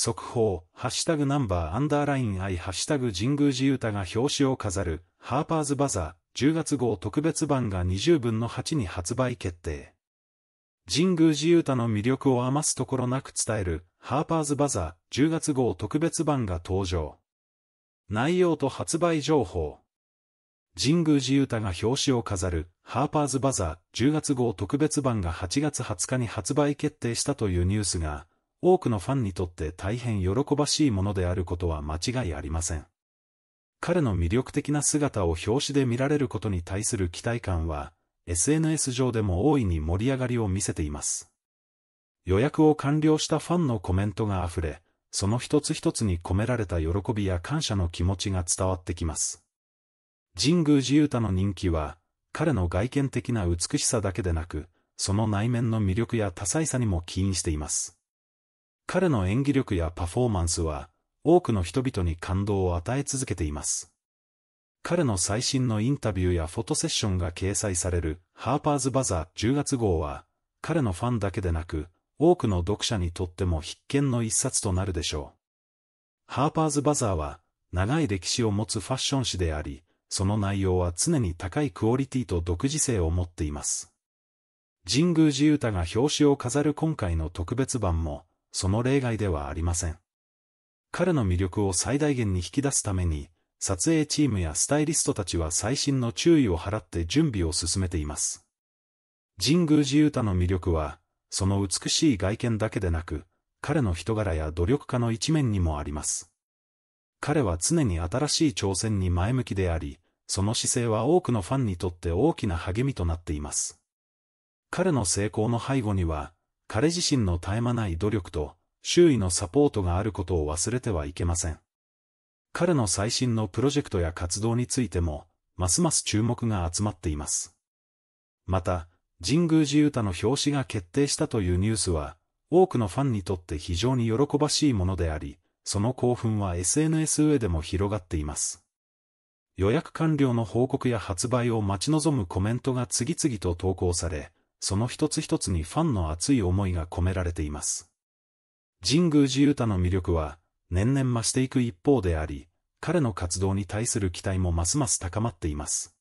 速報、ハッシュタグナンバーアンダーラインアイハッシュタグ神宮寺太が表紙を飾る、ハーパーズバザー、10月号特別版が20分の8に発売決定。神宮寺太の魅力を余すところなく伝える、ハーパーズバザー、10月号特別版が登場。内容と発売情報。神宮寺太が表紙を飾る、ハーパーズバザー、10月号特別版が8月20日に発売決定したというニュースが、多くのファンにとって大変喜ばしいものであることは間違いありません。彼の魅力的な姿を表紙で見られることに対する期待感は、SNS 上でも大いに盛り上がりを見せています。予約を完了したファンのコメントが溢れ、その一つ一つに込められた喜びや感謝の気持ちが伝わってきます。神宮寺勇太の人気は、彼の外見的な美しさだけでなく、その内面の魅力や多彩さにも起因しています。彼の演技力やパフォーマンスは、多くの人々に感動を与え続けています。彼の最新のインタビューやフォトセッションが掲載されるハーパーズバザー10月号は、彼のファンだけでなく、多くの読者にとっても必見の一冊となるでしょう。ハーパーズバザーは、長い歴史を持つファッション誌であり、その内容は常に高いクオリティと独自性を持っています。神宮寺歌太が表紙を飾る今回の特別版も、その例外ではありません。彼の魅力を最大限に引き出すために、撮影チームやスタイリストたちは最新の注意を払って準備を進めています。神宮寺勇太の魅力は、その美しい外見だけでなく、彼の人柄や努力家の一面にもあります。彼は常に新しい挑戦に前向きであり、その姿勢は多くのファンにとって大きな励みとなっています。彼の成功の背後には、彼自身の絶え間ない努力と、周囲のサポートがあることを忘れてはいけません。彼の最新のプロジェクトや活動についても、ますます注目が集まっています。また、神宮寺歌の表紙が決定したというニュースは、多くのファンにとって非常に喜ばしいものであり、その興奮は SNS 上でも広がっています。予約完了の報告や発売を待ち望むコメントが次々と投稿され、その一つ一つにファンの熱い思いが込められています。神宮寺歌の魅力は、年々増していく一方であり、彼の活動に対する期待もますます高まっています。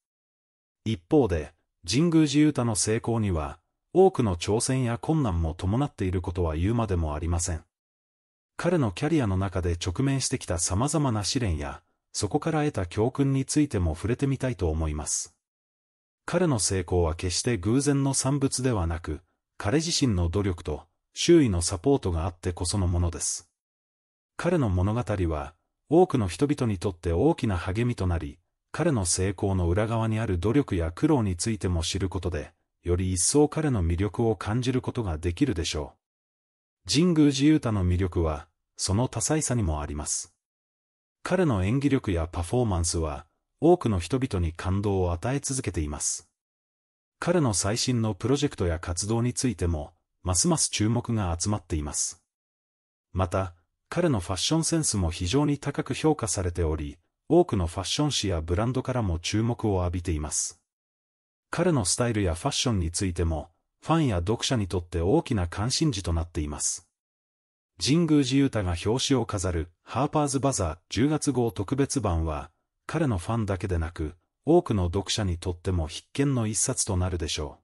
一方で、神宮寺歌の成功には、多くの挑戦や困難も伴っていることは言うまでもありません。彼のキャリアの中で直面してきた様々な試練や、そこから得た教訓についても触れてみたいと思います。彼の成功は決して偶然の産物ではなく、彼自身の努力と周囲のサポートがあってこそのものです。彼の物語は、多くの人々にとって大きな励みとなり、彼の成功の裏側にある努力や苦労についても知ることで、より一層彼の魅力を感じることができるでしょう。神宮寺勇太の魅力は、その多彩さにもあります。彼の演技力やパフォーマンスは、多くの人々に感動を与え続けています。彼の最新のプロジェクトや活動についても、ますます注目が集まっています。また、彼のファッションセンスも非常に高く評価されており、多くのファッション誌やブランドからも注目を浴びています。彼のスタイルやファッションについても、ファンや読者にとって大きな関心事となっています。神宮寺勇太が表紙を飾るハーパーズバザー10月号特別版は、彼のファンだけでなく、多くの読者にとっても必見の一冊となるでしょう。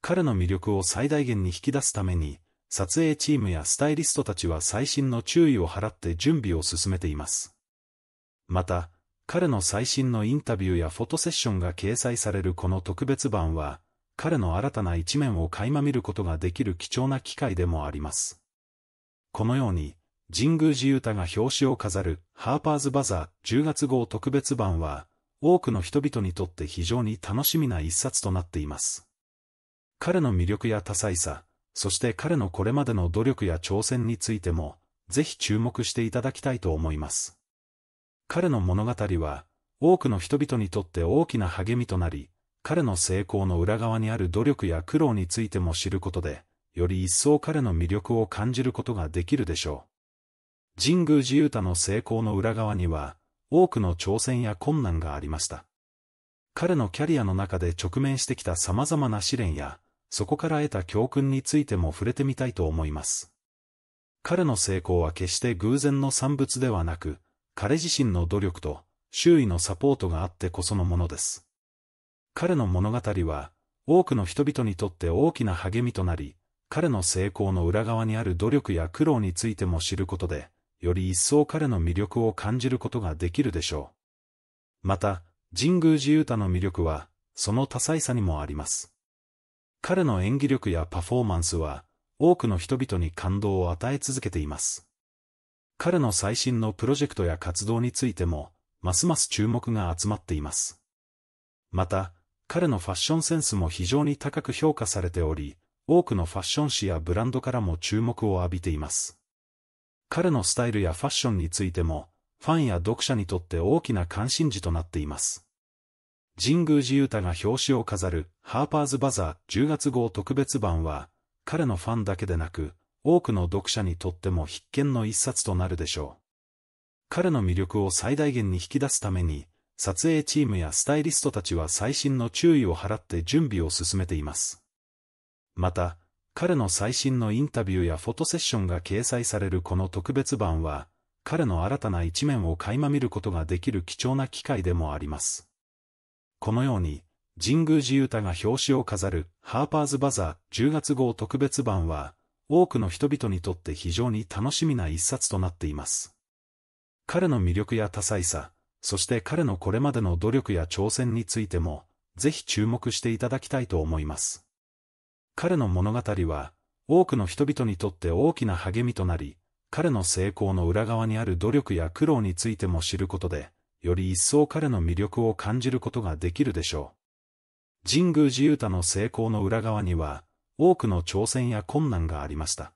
彼の魅力を最大限に引き出すために、撮影チームやスタイリストたちは最新の注意を払って準備を進めています。また、彼の最新のインタビューやフォトセッションが掲載されるこの特別版は、彼の新たな一面を垣間見ることができる貴重な機会でもあります。このように、神宮寺太が表紙を飾るハーパーズバザー10月号特別版は、多くの人々にとって非常に楽しみな一冊となっています。彼の魅力や多彩さ、そして彼のこれまでの努力や挑戦についても、ぜひ注目していただきたいと思います。彼の物語は、多くの人々にとって大きな励みとなり、彼の成功の裏側にある努力や苦労についても知ることで、より一層彼の魅力を感じることができるでしょう。神宮寺勇太の成功の裏側には、多くの挑戦や困難がありました。彼のキャリアの中で直面してきた様々な試練や、そこから得た教訓についても触れてみたいと思います。彼の成功は決して偶然の産物ではなく、彼自身の努力と周囲のサポートがあってこそのものです。彼の物語は、多くの人々にとって大きな励みとなり、彼の成功の裏側にある努力や苦労についても知ることで、より一層彼の魅力を感じることができるでしょう。また、神宮寺勇太の魅力は、その多彩さにもあります。彼の演技力やパフォーマンスは、多くの人々に感動を与え続けています。彼の最新のプロジェクトや活動についても、ますます注目が集まっています。また、彼のファッションセンスも非常に高く評価されており、多くのファッション誌やブランドからも注目を浴びています。彼のスタイルやファッションについても、ファンや読者にとって大きな関心事となっています。神宮寺勇太が表紙を飾るハーパーズバザー10月号特別版は、彼のファンだけでなく、多くの読者にとっても必見の一冊となるでしょう。彼の魅力を最大限に引き出すために、撮影チームやスタイリストたちは最新の注意を払って準備を進めています。また、彼の最新のインタビューやフォトセッションが掲載されるこの特別版は、彼の新たな一面を垣間見ることができる貴重な機会でもあります。このように、神宮寺太が表紙を飾るハーパーズバザー10月号特別版は、多くの人々にとって非常に楽しみな一冊となっています。彼の魅力や多彩さ、そして彼のこれまでの努力や挑戦についても、ぜひ注目していただきたいと思います。彼の物語は、多くの人々にとって大きな励みとなり、彼の成功の裏側にある努力や苦労についても知ることで、より一層彼の魅力を感じることができるでしょう。神宮寺勇太の成功の裏側には、多くの挑戦や困難がありました。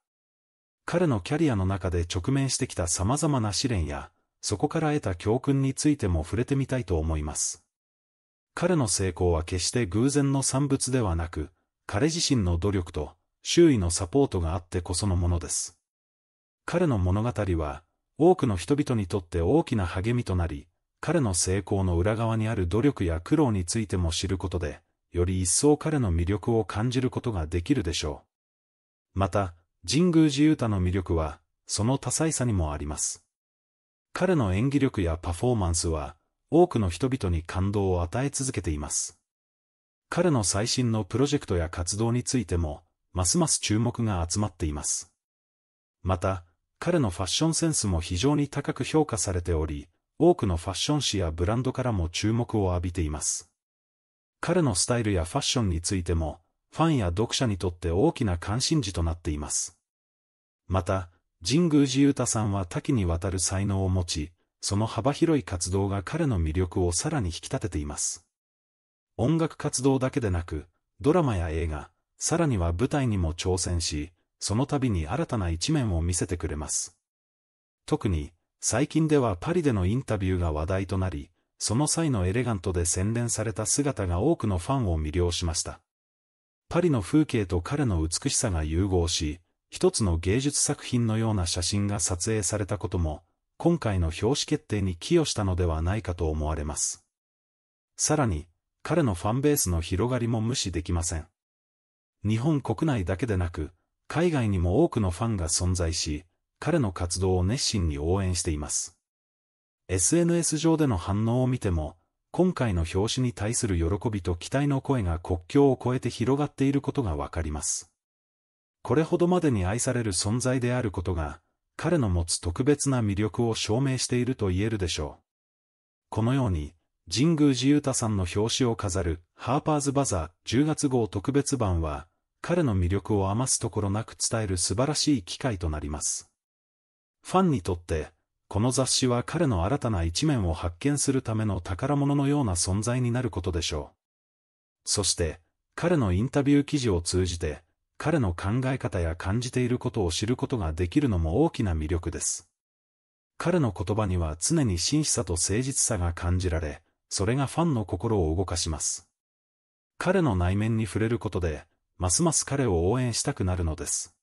彼のキャリアの中で直面してきた様々な試練や、そこから得た教訓についても触れてみたいと思います。彼の成功は決して偶然の産物ではなく、彼自身の努力と周囲のサポートがあってこそのものです。彼の物語は、多くの人々にとって大きな励みとなり、彼の成功の裏側にある努力や苦労についても知ることで、より一層彼の魅力を感じることができるでしょう。また、神宮寺勇太の魅力は、その多彩さにもあります。彼の演技力やパフォーマンスは、多くの人々に感動を与え続けています。彼の最新のプロジェクトや活動についても、ますます注目が集まっています。また、彼のファッションセンスも非常に高く評価されており、多くのファッション誌やブランドからも注目を浴びています。彼のスタイルやファッションについても、ファンや読者にとって大きな関心事となっています。また、神宮寺勇太さんは多岐にわたる才能を持ち、その幅広い活動が彼の魅力をさらに引き立てています。音楽活動だけでなく、ドラマや映画、さらには舞台にも挑戦し、その度に新たな一面を見せてくれます。特に、最近ではパリでのインタビューが話題となり、その際のエレガントで洗練された姿が多くのファンを魅了しました。パリの風景と彼の美しさが融合し、一つの芸術作品のような写真が撮影されたことも、今回の表紙決定に寄与したのではないかと思われます。さらに、彼のファンベースの広がりも無視できません。日本国内だけでなく、海外にも多くのファンが存在し、彼の活動を熱心に応援しています。SNS 上での反応を見ても、今回の表紙に対する喜びと期待の声が国境を越えて広がっていることがわかります。これほどまでに愛される存在であることが、彼の持つ特別な魅力を証明していると言えるでしょう。このように、神宮寺勇太さんの表紙を飾るハーパーズバザー10月号特別版は、彼の魅力を余すところなく伝える素晴らしい機会となります。ファンにとって、この雑誌は彼の新たな一面を発見するための宝物のような存在になることでしょう。そして、彼のインタビュー記事を通じて、彼の考え方や感じていることを知ることができるのも大きな魅力です。彼の言葉には常に真摯さと誠実さが感じられ、それがファンの心を動かします。彼の内面に触れることで、ますます彼を応援したくなるのです。